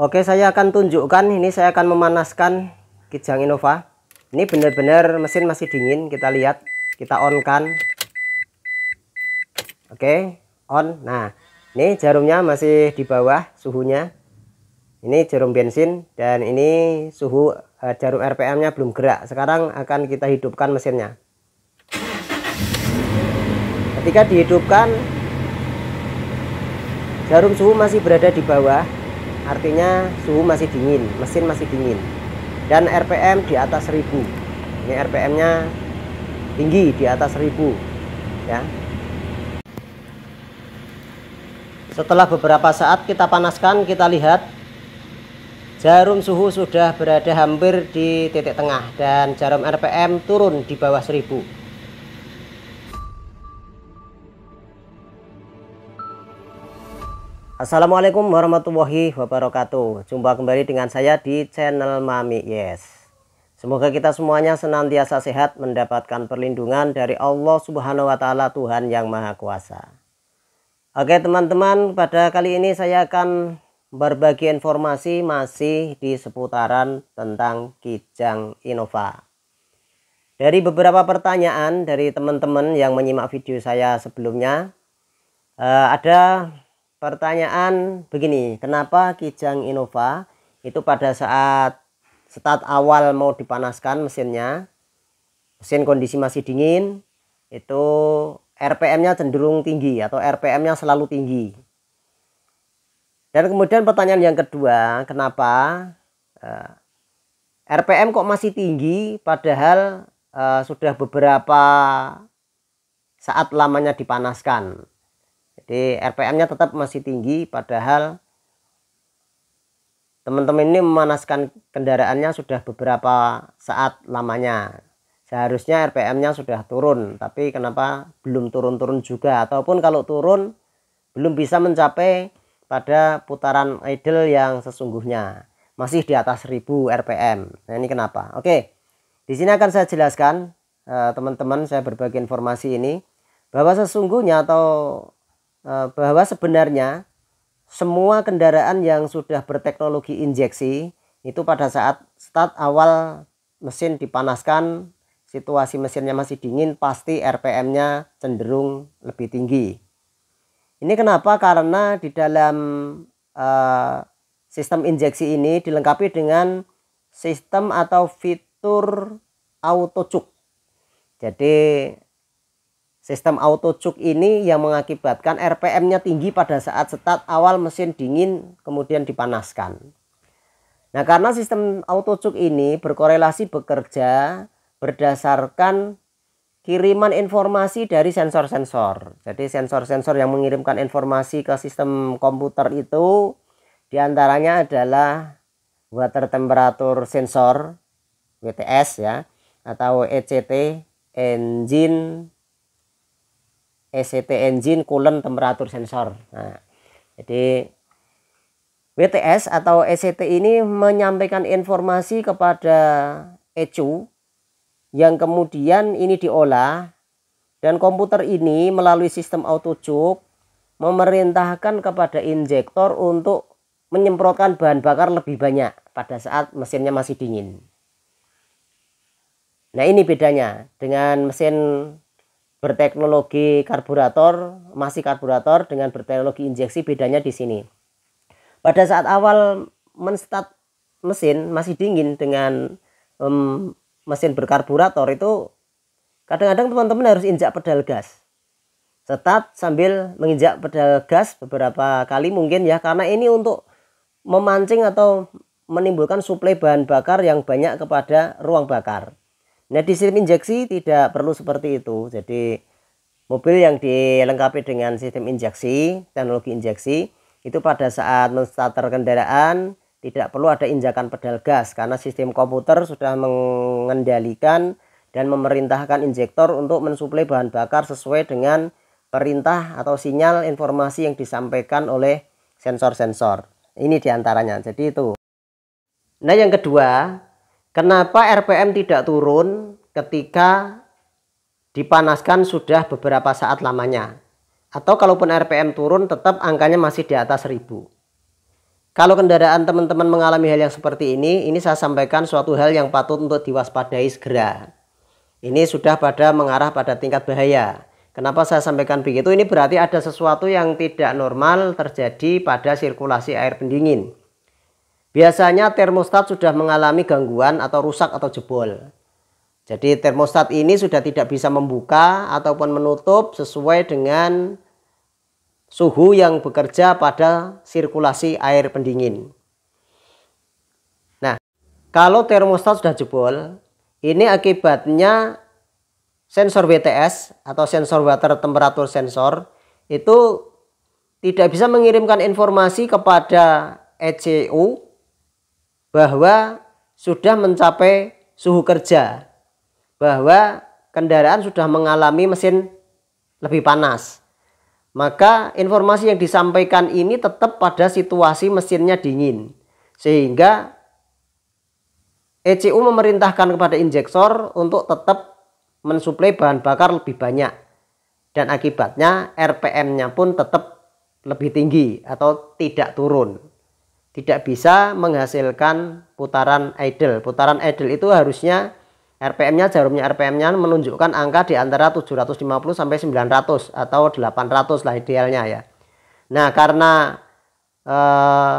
Oke, saya akan tunjukkan ini saya akan memanaskan Kijang Innova. Ini benar-benar mesin masih dingin, kita lihat. Kita on kan. Oke, on. Nah, ini jarumnya masih di bawah suhunya. Ini jarum bensin dan ini suhu eh, jarum RPM-nya belum gerak. Sekarang akan kita hidupkan mesinnya. Ketika dihidupkan, jarum suhu masih berada di bawah artinya suhu masih dingin, mesin masih dingin. Dan RPM di atas 1000. Ini RPM-nya tinggi di atas 1000. Ya. Setelah beberapa saat kita panaskan, kita lihat jarum suhu sudah berada hampir di titik tengah dan jarum RPM turun di bawah 1000. Assalamualaikum warahmatullahi wabarakatuh Jumpa kembali dengan saya di channel Mami Yes Semoga kita semuanya senantiasa sehat mendapatkan perlindungan dari Allah subhanahu wa ta'ala Tuhan yang maha kuasa Oke teman-teman pada kali ini saya akan berbagi informasi masih di seputaran tentang Kijang Innova dari beberapa pertanyaan dari teman-teman yang menyimak video saya sebelumnya, eh, ada pertanyaan begini, kenapa Kijang Innova itu pada saat start awal mau dipanaskan mesinnya, mesin kondisi masih dingin, itu RPM-nya cenderung tinggi atau RPM-nya selalu tinggi. Dan kemudian pertanyaan yang kedua, kenapa uh, eh, RPM kok masih tinggi padahal uh, sudah beberapa saat lamanya dipanaskan? Jadi RPM-nya tetap masih tinggi padahal teman-teman ini memanaskan kendaraannya sudah beberapa saat lamanya. Seharusnya RPM-nya sudah turun, tapi kenapa belum turun-turun juga ataupun kalau turun belum bisa mencapai pada putaran idle yang sesungguhnya. Masih di atas 1000 RPM. Nah, ini kenapa? Oke. Di sini akan saya jelaskan eh, teman-teman saya berbagi informasi ini bahwa sesungguhnya atau Eh, bahwa sebenarnya semua kendaraan yang sudah berteknologi injeksi itu pada saat start awal mesin dipanaskan situasi mesinnya masih dingin pasti RPM-nya cenderung lebih tinggi. Ini kenapa? Karena di dalam uh, sistem injeksi ini dilengkapi dengan sistem atau fitur auto cuk. Jadi Sistem auto cuk ini yang mengakibatkan RPM-nya tinggi pada saat start awal mesin dingin kemudian dipanaskan. Nah, karena sistem auto cuk ini berkorelasi bekerja berdasarkan kiriman informasi dari sensor-sensor. Jadi sensor-sensor yang mengirimkan informasi ke sistem komputer itu diantaranya adalah water temperature sensor WTS ya atau ECT, engine ECT engine coolant temperatur sensor. Nah, jadi WTS atau ECT ini menyampaikan informasi kepada ECU yang kemudian ini diolah dan komputer ini melalui sistem auto choke memerintahkan kepada injektor untuk menyemprotkan bahan bakar lebih banyak pada saat mesinnya masih dingin. Nah, ini bedanya dengan mesin berteknologi karburator, masih karburator dengan berteknologi injeksi bedanya di sini. Pada saat awal menstart mesin masih dingin dengan um, mesin berkarburator itu kadang-kadang teman-teman harus injak pedal gas. Start sambil menginjak pedal gas beberapa kali mungkin ya karena ini untuk memancing atau menimbulkan suplai bahan bakar yang banyak kepada ruang bakar. Nah di sistem injeksi tidak perlu seperti itu. Jadi mobil yang dilengkapi dengan sistem injeksi, teknologi injeksi, itu pada saat menstarter kendaraan tidak perlu ada injakan pedal gas karena sistem komputer sudah mengendalikan dan memerintahkan injektor untuk mensuplai bahan bakar sesuai dengan perintah atau sinyal informasi yang disampaikan oleh sensor-sensor. Ini diantaranya. Jadi itu. Nah yang kedua, Kenapa RPM tidak turun ketika dipanaskan sudah beberapa saat lamanya? Atau kalaupun RPM turun tetap angkanya masih di atas 1000. Kalau kendaraan teman-teman mengalami hal yang seperti ini, ini saya sampaikan suatu hal yang patut untuk diwaspadai segera. Ini sudah pada mengarah pada tingkat bahaya. Kenapa saya sampaikan begitu? Ini berarti ada sesuatu yang tidak normal terjadi pada sirkulasi air pendingin. Biasanya termostat sudah mengalami gangguan atau rusak atau jebol. Jadi termostat ini sudah tidak bisa membuka ataupun menutup sesuai dengan suhu yang bekerja pada sirkulasi air pendingin. Nah, kalau termostat sudah jebol, ini akibatnya sensor WTS atau sensor water temperature sensor itu tidak bisa mengirimkan informasi kepada ECU bahwa sudah mencapai suhu kerja, bahwa kendaraan sudah mengalami mesin lebih panas. Maka informasi yang disampaikan ini tetap pada situasi mesinnya dingin. Sehingga ECU memerintahkan kepada injektor untuk tetap mensuplai bahan bakar lebih banyak. Dan akibatnya RPM-nya pun tetap lebih tinggi atau tidak turun tidak bisa menghasilkan putaran idle. Putaran idle itu harusnya RPM-nya jarumnya RPM-nya menunjukkan angka di antara 750 sampai 900 atau 800 lah idealnya ya. Nah, karena eh,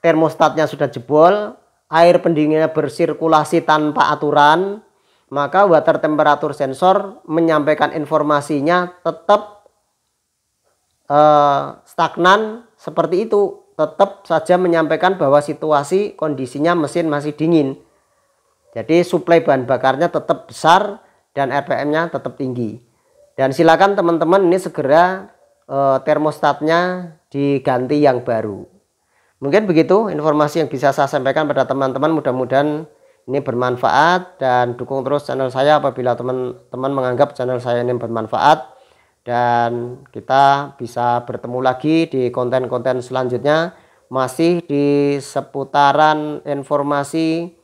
termostatnya sudah jebol, air pendinginnya bersirkulasi tanpa aturan, maka water temperature sensor menyampaikan informasinya tetap eh, stagnan seperti itu tetap saja menyampaikan bahwa situasi kondisinya mesin masih dingin. Jadi suplai bahan bakarnya tetap besar dan RPM-nya tetap tinggi. Dan silakan teman-teman ini segera e, termostatnya diganti yang baru. Mungkin begitu informasi yang bisa saya sampaikan pada teman-teman. Mudah-mudahan ini bermanfaat dan dukung terus channel saya apabila teman-teman menganggap channel saya ini bermanfaat dan kita bisa bertemu lagi di konten-konten selanjutnya masih di seputaran informasi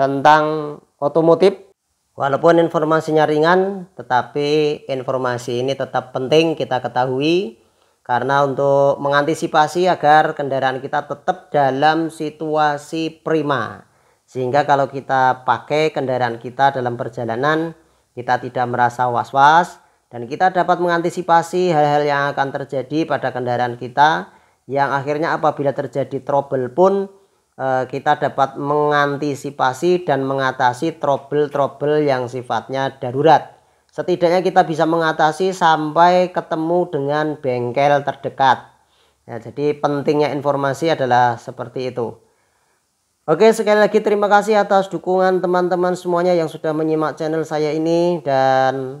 tentang otomotif walaupun informasinya ringan tetapi informasi ini tetap penting kita ketahui karena untuk mengantisipasi agar kendaraan kita tetap dalam situasi prima sehingga kalau kita pakai kendaraan kita dalam perjalanan kita tidak merasa was-was dan kita dapat mengantisipasi hal-hal yang akan terjadi pada kendaraan kita yang akhirnya apabila terjadi trouble pun eh, kita dapat mengantisipasi dan mengatasi trouble-trouble yang sifatnya darurat. Setidaknya kita bisa mengatasi sampai ketemu dengan bengkel terdekat. Ya, jadi pentingnya informasi adalah seperti itu. Oke, sekali lagi terima kasih atas dukungan teman-teman semuanya yang sudah menyimak channel saya ini dan